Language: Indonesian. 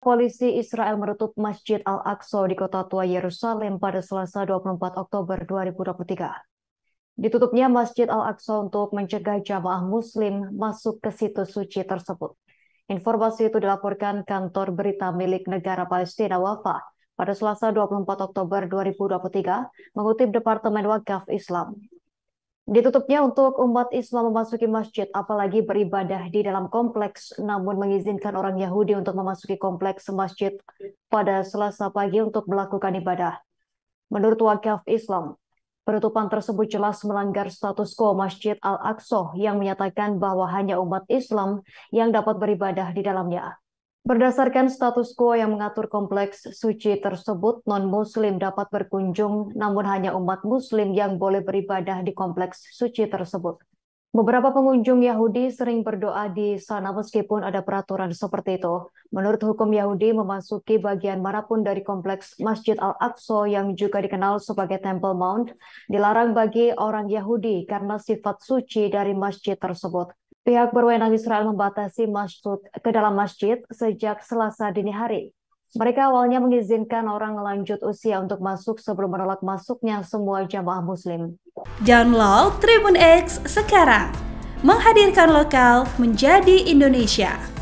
Polisi Israel menutup Masjid Al-Aqsa di kota tua Yerusalem pada Selasa 24 Oktober 2023. Ditutupnya Masjid Al-Aqsa untuk mencegah jamaah muslim masuk ke situs suci tersebut. Informasi itu dilaporkan kantor berita milik negara Palestina Wafa pada Selasa 24 Oktober 2023 mengutip Departemen Wakaf Islam. Ditutupnya untuk umat Islam memasuki masjid, apalagi beribadah di dalam kompleks, namun mengizinkan orang Yahudi untuk memasuki kompleks masjid pada selasa pagi untuk melakukan ibadah. Menurut Wakaf Islam, penutupan tersebut jelas melanggar status quo Masjid Al-Aqsa yang menyatakan bahwa hanya umat Islam yang dapat beribadah di dalamnya. Berdasarkan status quo yang mengatur kompleks suci tersebut, non-muslim dapat berkunjung, namun hanya umat muslim yang boleh beribadah di kompleks suci tersebut. Beberapa pengunjung Yahudi sering berdoa di sana meskipun ada peraturan seperti itu. Menurut hukum Yahudi, memasuki bagian manapun dari kompleks Masjid Al-Aqsa yang juga dikenal sebagai Temple Mount, dilarang bagi orang Yahudi karena sifat suci dari masjid tersebut. Pihak berwenang Israel membatasi masuk ke dalam masjid sejak Selasa dini hari. Mereka awalnya mengizinkan orang lanjut usia untuk masuk sebelum menolak masuknya semua jamaah muslim. Download Tribun X sekarang. Menghadirkan lokal menjadi Indonesia.